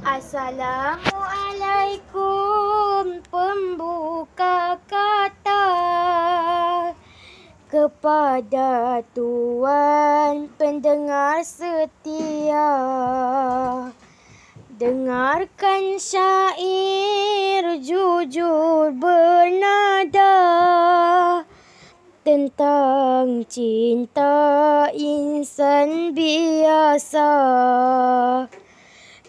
Assalamualaikum pembuka kata kepada tuan pendengar setia dengarkan syair jujur bernada tentang cinta insan biasa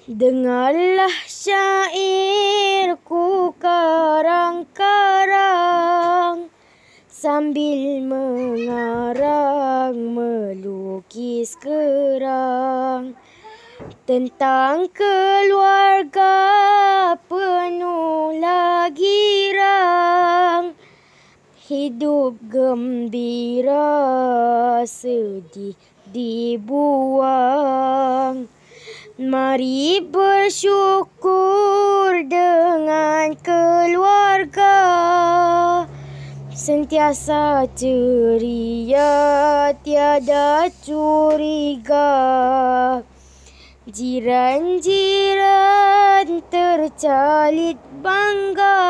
Dengarlah syairku karang-karang Sambil mengarang melukis kerang Tentang keluarga penuh lagi rang Hidup gembira sedih dibuang Mari bersyukur dengan keluarga Sentiasa ceria, tiada curiga Jiran-jiran tercalit bangga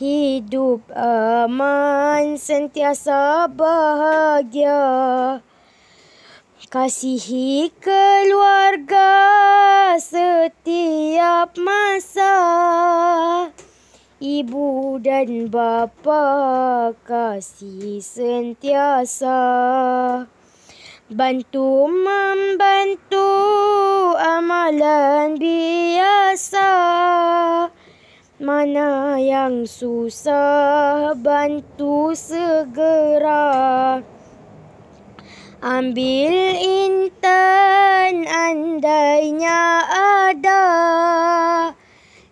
Hidup aman, sentiasa bahagia Kasihi keluarga setiap masa Ibu dan bapa kasih sentiasa Bantu membantu amalan biasa Mana yang susah bantu segera Ambil intan andainya ada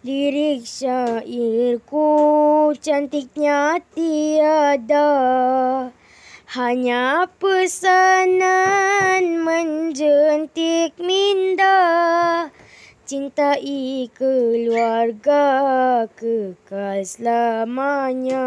Lirik syairku cantiknya tiada Hanya pesanan menjentik minda Cintai keluarga kekal selamanya